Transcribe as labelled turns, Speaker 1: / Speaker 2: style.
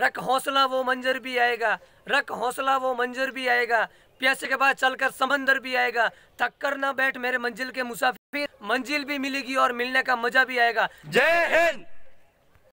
Speaker 1: रख हौसला वो मंजर भी आएगा रख हौसला वो मंजर भी आएगा प्यासे के बाद चलकर समंदर भी आएगा कर ना बैठ मेरे मंजिल के मुसाफिर मंजिल भी मिलेगी और मिलने का मजा भी आएगा जय हिंद